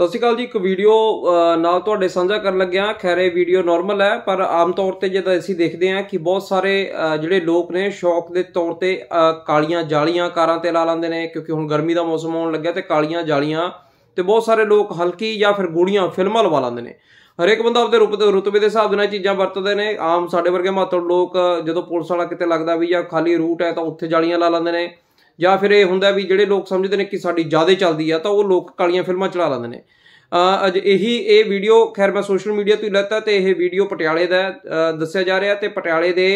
ਸਤਿ ਸ਼੍ਰੀ ਅਕਾਲ ਜੀ ਇੱਕ ਵੀਡੀਓ ਨਾਲ ਤੁਹਾਡੇ ਸਾਂਝਾ ਕਰਨ ਲੱਗਿਆ ਖੈਰੇ ਵੀਡੀਓ ਨਾਰਮਲ ਹੈ ਪਰ ਆਮ ਤੌਰ ਤੇ ਜਦੋਂ ਅਸੀਂ ਦੇਖਦੇ ਹਾਂ ਕਿ ਬਹੁਤ ਸਾਰੇ ਜਿਹੜੇ ਲੋਕ ਨੇ ਸ਼ੌਕ ਦੇ ਤੌਰ ਤੇ ਕਾਲੀਆਂ ਜਾਲੀਆਂ ਕਾਰਾਂ ਤੇ ਲਾ ਲੈਂਦੇ ਨੇ ਕਿਉਂਕਿ ਹੁਣ ਗਰਮੀ ਦਾ ਮੌਸਮ ਆਉਣ ਲੱਗਿਆ ਤੇ ਕਾਲੀਆਂ ਜਾਲੀਆਂ ਤੇ ਬਹੁਤ ਸਾਰੇ ਲੋਕ ਹਲਕੀ ਜਾਂ ਫਿਰ ਗੂੜੀਆਂ ਫਿਲਮਾਂ ਲਵਾ ਲੈਂਦੇ ਨੇ ਹਰੇਕ ਬੰਦਾ ਆਪਣੇ ਰੂਪ ਦੇ ਰੁਤਬੇ ਦੇ ਹਿਸਾਬ ਦੇ ਨਾਲ ਚੀਜ਼ਾਂ ਵਰਤਦੇ ਨੇ ਆਮ ਸਾਡੇ ਵਰਗੇ ਮਾਤੜ ਲੋਕ ਜਦੋਂ ਪੁਲਿਸ ਵਾਲਾ ਕਿਤੇ ਲੱਗਦਾ ਵੀ ਜਾਂ ਖਾਲੀ ਰੂਟ ਹੈ ਤਾਂ ਉੱਥੇ ਜਾਲੀਆਂ ਲਾ ਲੈਂਦੇ ਨੇ ਜਾਂ ਫਿਰ ਇਹ ਹੁੰਦਾ ਵੀ ਜਿਹੜੇ ਲੋਕ ਸਮਝਦੇ ਨੇ ਕਿ ਸਾਡੀ ਜਾਦੇ ਚੱਲਦੀ ਆ ਤਾਂ ਉਹ ਲੋਕ ਕਾਲੀਆਂ ਫਿਲਮਾਂ ਚਲਾ ਲੈਂਦੇ ਨੇ ਅੱਜ ਇਹੀ ਇਹ ਵੀਡੀਓ ਖੈਰ ਮੈਂ ਸੋਸ਼ਲ ਮੀਡੀਆ ਤੋਂ ਲੈਤਾ ਤੇ ਇਹ ਵੀਡੀਓ ਪਟਿਆਲੇ ਦਾ ਦੱਸਿਆ ਜਾ ਰਿਹਾ ਤੇ ਪਟਿਆਲੇ ਦੇ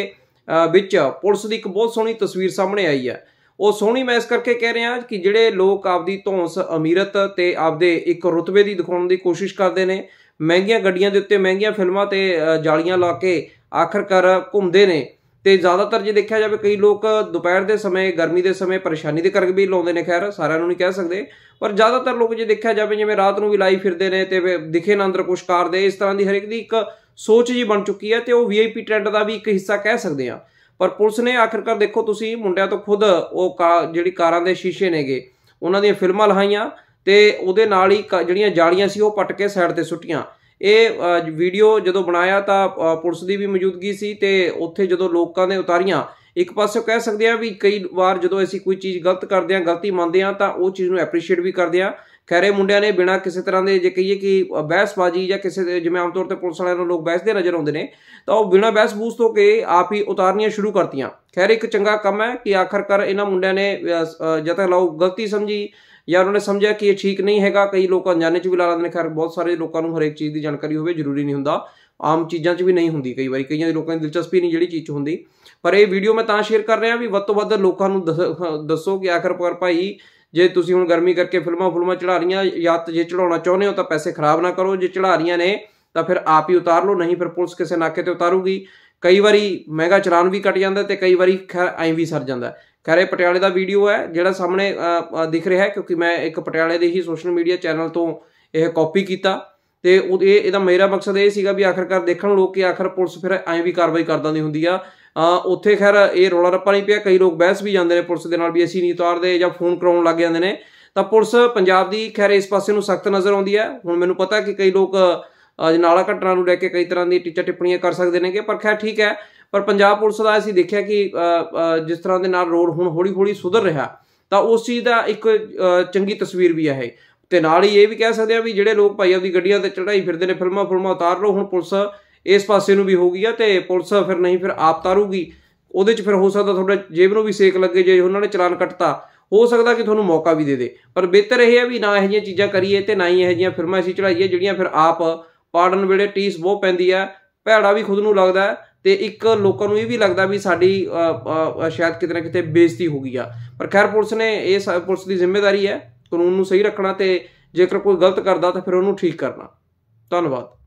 ਵਿੱਚ ਪੁਲਿਸ ਦੀ ਇੱਕ ਬਹੁਤ ਸੋਹਣੀ ਤਸਵੀਰ ਸਾਹਮਣੇ ਆਈ ਹੈ ਉਹ ਸੋਹਣੀ ਮੈਂ ਇਸ ਕਰਕੇ ਕਹਿ ਰਿਹਾ ਕਿ ਜਿਹੜੇ ਲੋਕ ਆਪਦੀ ਧੌਂਸ ਅਮੀਰਤ ਤੇ ਆਪਦੇ ਇੱਕ ਰੁਤਬੇ ਦੀ ਦਿਖਾਉਣ ਦੀ ਕੋਸ਼ਿਸ਼ ਕਰਦੇ ਨੇ ਮਹਿੰਗੀਆਂ ਗੱਡੀਆਂ ਦੇ ਉੱਤੇ ਮਹਿੰਗੀਆਂ ਫਿਲਮਾਂ ਤੇ ਜਾਲੀਆਂ ਲਾ ਕੇ ਆਖਰਕਾਰ ਘੁੰਮਦੇ ਨੇ ਤੇ ਜ਼ਿਆਦਾਤਰ ਜੇ ਦੇਖਿਆ ਜਾਵੇ ਕਈ ਲੋਕ ਦੁਪਹਿਰ ਦੇ ਸਮੇਂ ਗਰਮੀ ਦੇ ਸਮੇਂ ਪਰੇਸ਼ਾਨੀ ਦੇ ਕਰਕੇ ਵੀ ਲਾਉਂਦੇ ਨੇ ਖੈਰ ਸਾਰਿਆਂ ਨੂੰ ਨਹੀਂ ਕਹਿ ਸਕਦੇ ਪਰ ਜ਼ਿਆਦਾਤਰ ਲੋਕ ਜੇ ਦੇਖਿਆ ਜਾਵੇ ਜਿਵੇਂ ਰਾਤ ਨੂੰ ਵੀ ਲਾਈ ਫਿਰਦੇ ਨੇ ਤੇ ਦਿਖੇ ਨਾ ਅੰਦਰ ਕੁਝ ਕਰਦੇ ਇਸ ਤਰ੍ਹਾਂ ਦੀ ਹਰੇਕ ਦੀ ਇੱਕ ਸੋਚ ਜੀ ਬਣ ਚੁੱਕੀ ਹੈ ਤੇ ਉਹ ਵੀਆਈਪੀ ਟ੍ਰੈਂਡ ਦਾ ਵੀ ਇੱਕ ਹਿੱਸਾ ਕਹਿ ਸਕਦੇ ਆ ਪਰ ਪੁਲਿਸ ਨੇ ਆਖਰਕਾਰ ਦੇਖੋ ਤੁਸੀਂ ਮੁੰਡਿਆਂ ਤੋਂ ਖੁਦ ਉਹ ਜਿਹੜੀ ਕਾਰਾਂ ਦੇ ਸ਼ੀਸ਼ੇ ਨੇਗੇ ਉਹਨਾਂ ਦੀਆਂ ਫਿਲਮਾਂ ਲਹਾਈਆਂ ਤੇ ਉਹਦੇ ਨਾਲ ਹੀ ਜਿਹੜੀਆਂ ਜਾਲੀਆਂ ਸੀ ਉਹ ਪਟਕੇ ਕੇ ਸਾਈਡ ਤੇ ਸੁੱਟੀਆਂ ਇਹ ਵੀਡੀਓ ਜਦੋਂ ਬਣਾਇਆ ਤਾਂ ਪੁਲਿਸ ਦੀ ਵੀ ਮੌਜੂਦਗੀ ਸੀ ਤੇ ਉੱਥੇ ਜਦੋਂ ਲੋਕਾਂ ਨੇ ਉਤਾਰੀਆਂ ਇੱਕ ਪਾਸੇ ਕਹਿ ਸਕਦੇ ਆ ਵੀ ਕਈ ਵਾਰ ਜਦੋਂ ਅਸੀਂ ਕੋਈ ਚੀਜ਼ ਗਲਤ ਕਰਦੇ ਆ ਗਲਤੀ ਮੰਨਦੇ ਆ ਤਾਂ ਉਹ ਚੀਜ਼ ਨੂੰ ਐਪਰੀਸ਼ੀਏਟ ਵੀ ਕਰਦੇ ਆ ਖੈਰੇ ਮੁੰਡਿਆਂ ਨੇ ਬਿਨਾ ਕਿਸੇ ਤਰ੍ਹਾਂ ਦੇ ਜੇ ਕਹੀਏ ਕਿ ਬਹਿਸਬਾਜ਼ੀ ਜਾਂ ਕਿਸੇ ਜਿਵੇਂ ਆਮ ਤੌਰ ਤੇ ਪੁਲਿਸ ਵਾਲਿਆਂ ਨੂੰ ਲੋਕ ਬਹਿਸਦੇ ਨਜ਼ਰ ਆਉਂਦੇ ਨੇ ਤਾਂ ਉਹ ਬਿਨਾ ਬਹਿਸ ਬੂਸ ਤੋਂ ਕੇ ਆਪ ਹੀ ਉਤਾਰਨੀਆਂ ਸ਼ੁਰੂ ਕਰਤੀਆਂ ਖੈਰ ਇੱਕ ਚੰਗਾ ਕੰਮ ਹੈ ਕਿ ਆਖਰਕਾਰ ਇਹਨਾਂ ਮੁੰਡਿਆਂ ਨੇ ਜਦ ਤੱਕ ਲੋਕ ਗਲਤੀ ਸਮਝੀ ਜਾਂ ਉਹਨਾਂ ਨੇ ਸਮਝਿਆ ਕਿ ਇਹ ਠੀਕ ਨਹੀਂ ਹੈਗਾ ਕਈ ਲੋਕ ਅਣਜਾਣੇ 'ਚ ਵੀ ਲਾ ਲੈਂਦੇ ਨੇ ਖੈਰ ਬਹੁਤ ਸਾਰੇ ਲੋਕਾਂ ਨੂੰ ਹਰੇਕ ਚੀਜ਼ ਦੀ ਜਾਣਕਾਰੀ ਹੋਵੇ ਜ਼ਰੂਰੀ ਨਹੀਂ ਹੁੰਦਾ ਆਮ ਚੀਜ਼ਾਂ 'ਚ ਵੀ ਨਹੀਂ ਹੁੰਦੀ ਕਈ ਵਾਰੀ ਕਈਆਂ ਦੇ ਲੋਕਾਂ ਦੀ ਦਿਲਚਸਪੀ ਨਹੀਂ ਜਿਹੜੀ ਚੀਜ਼ 'ਚ ਹੁੰਦੀ ਪਰ ਇਹ ਵੀਡੀਓ ਮੈਂ ਤਾਂ ਸ਼ੇਅਰ ਕਰ ਰਿਹਾ ਵੀ ਵੱਧ ਤੋਂ ਵੱਧ ਲੋਕਾਂ ਨੂੰ ਦੱਸੋ ਕਿ ਆਖਰ ਪਰ ਭਾਈ ਜੇ ਤੁਸੀਂ ਹੁਣ ਗਰਮੀ ਕਰਕੇ ਫਿਲਮਾਂ ਫੁਲਮਾਂ ਚੜਾ ਰਹੀਆਂ ਜਾਂ ਜੇ ਚੜਾਉਣਾ ਚਾਹੁੰਦੇ ਹੋ ਤਾਂ ਪੈਸੇ ਖਰਾਬ ਨਾ ਕਰੋ ਜੇ ਚੜਾ ਰਹੀਆਂ ਨੇ ਤਾਂ ਫਿਰ ਆਪ ਹੀ ਉਤਾਰ ਲਓ ਨਹੀਂ ਫਿਰ ਪੁਲਿਸ ਕਿਸੇ ਨਾਕੇ ਤੇ ਉਤਾਰੂਗੀ ਕਈ ਵਾਰੀ ਮਹਿੰਗਾ ਚਲਾਨ ਵੀ ਕੱਟ ਜਾਂਦਾ ਤੇ ਕਈ ਵਾਰੀ ਖੈਰ ਐਂ ਵੀ ਸਰ ਜਾਂਦਾ ਖੈਰ ਪਟਿਆਲੇ ਦਾ ਵੀਡੀਓ ਹੈ ਜਿਹੜਾ ਸਾਹਮਣੇ ਦਿਖ ਰਿਹਾ ਹੈ ਕਿਉਂਕਿ ਮੈਂ ਇੱਕ ਪਟਿਆਲੇ ਦੇ ਹੀ ਸੋਸ਼ਲ ਮੀਡੀਆ ਚੈਨਲ ਤੋਂ ਇਹ ਕਾਪੀ ਕੀਤਾ ਤੇ ਉਹ ਇਹ ਇਹਦਾ ਮੇਰਾ ਮਕਸਦ ਇਹ ਸੀਗਾ ਵੀ ਆਖਰਕਾਰ ਦੇਖਣ ਲੋਕ ਕਿ ਆਖਰ ਪੁਲਿਸ ਫਿਰ ਐਂ ਵੀ ਕਾਰਵਾਈ ਕਰਦਾਂ ਦੀ ਹੁੰਦੀ ਆ ਉੱਥੇ ਖੈਰ ਇਹ ਰੋਲਾ ਰੱਪਾ ਨਹੀਂ ਪਿਆ ਕਈ ਲੋਕ ਬਹਿਸ ਵੀ ਜਾਂਦੇ ਨੇ ਪੁਲਿਸ ਦੇ ਨਾਲ ਵੀ ਅਸੀਂ ਨਹੀਂ ਉਤਾਰਦੇ ਜਾਂ ਫੋਨ ਕਰਾਉਣ ਲੱਗ ਜਾਂਦੇ ਨੇ ਤਾਂ ਪੁਲਿਸ ਪੰਜਾਬ ਦੀ ਖੈਰ ਇਸ ਪਾਸੇ ਨੂੰ ਸਖਤ ਨਜ਼ਰ ਆਉਂਦੀ ਹੈ ਹੁਣ ਮੈਨੂੰ ਪਤਾ ਕਿ ਕਈ ਲੋਕ ਅਜਨਾਲਾ ਘਟਨਾ ਨੂੰ ਲੈ ਕੇ ਕਈ ਤਰ੍ਹਾਂ ਦੀ ਟੀਚਰ ਟਿੱਪਣੀਆਂ ਕਰ ਸਕਦੇ ਨੇਗੇ ਪਰ ਖੈਰ ਠੀਕ ਹੈ ਪਰ ਪੰਜਾਬ ਪੁਲਿਸ ਦਾ ਅਸੀਂ ਦੇਖਿਆ ਕਿ ਜਿਸ ਤਰ੍ਹਾਂ ਦੇ ਨਾਲ ਰੋਡ ਹੁਣ ਹੌਲੀ-ਹੌਲੀ ਸੁਧਰ ਰਿਹਾ ਤਾਂ ਉਸ ਚੀਜ਼ ਦਾ ਇੱਕ ਚੰਗੀ ਤਸਵੀਰ ਵੀ ਹੈ ਤੇ ਨਾਲ ਹੀ ਇਹ ਵੀ ਕਹਿ ਸਕਦੇ ਆ ਵੀ ਜਿਹੜੇ ਲੋਕ ਭਾਈ ਆਪਦੀ ਗੱਡੀਆਂ ਤੇ ਚੜਾਈ ਫਿਰਦੇ ਨੇ ਫਿਲਮਾਂ ਫਿਲਮਾਂ ਉਤਾਰ ਲੋ ਹੁਣ ਪੁਲਿਸ ਇਸ ਪਾਸੇ ਨੂੰ ਵੀ ਹੋਊਗੀ ਆ ਤੇ ਪੁਲਿਸ ਫਿਰ ਨਹੀਂ ਫਿਰ ਆਪ ਤਾਰੂਗੀ ਉਹਦੇ 'ਚ ਫਿਰ ਹੋ ਸਕਦਾ ਤੁਹਾਡੇ ਜੇਬ ਨੂੰ ਵੀ ਸੇਕ ਲੱਗੇ ਜੇ ਉਹਨਾਂ ਨੇ ਚਲਾਨ ਕੱਟਤਾ ਹੋ ਸਕਦਾ ਕਿ ਤੁਹਾਨੂੰ ਮੌਕਾ ਵੀ ਦੇ ਦੇ ਪਰ ਬਿਹਤਰ ਇਹ ਹੈ ਵੀ ਨਾ ਇਹ ਜੀਆਂ ਚੀਜ਼ਾਂ ਕਰੀਏ ਤੇ ਨਾ ਹੀ ਇਹ ਜੀਆਂ ਫਿਰਮਾਂ ਅਸੀਂ ਚੜਾਈਏ ਜਿਹੜੀਆਂ ਫਿਰ ਆਪ ਪਾੜਨ ਵੇਲੇ ਟੀਸ ਬਹੁਤ ਪੈਂਦੀ ਹੈ ਭੈੜਾ ਵੀ ਖੁਦ ਨੂੰ ਲੱਗਦਾ ਹੈ ਤੇ ਇੱਕ ਲੋਕਾਂ ਨੂੰ ਇਹ ਵੀ ਲੱਗਦਾ ਵੀ ਸਾਡੀ ਸ਼ਾਇਦ ਕਿਤੇ ਨਾ ਕਿਤੇ ਬੇਇੱਜ਼ਤੀ ਹੋ ਗਈ ਆ ਪਰ ਖੈਰ ਪੁਲਿਸ ਨੇ ਇਹ ਪੁਲਿਸ ਦੀ ਜ਼ਿੰਮੇਵਾਰੀ ਹੈ ਕਾਨੂੰਨ ਨੂੰ ਸਹੀ ਰੱਖਣਾ ਤੇ ਜੇਕਰ ਕੋਈ ਗਲਤ ਕਰਦਾ ਤਾਂ ਫਿਰ ਉਹਨੂੰ ਠੀਕ ਕਰਨਾ ਧੰਨਵਾਦ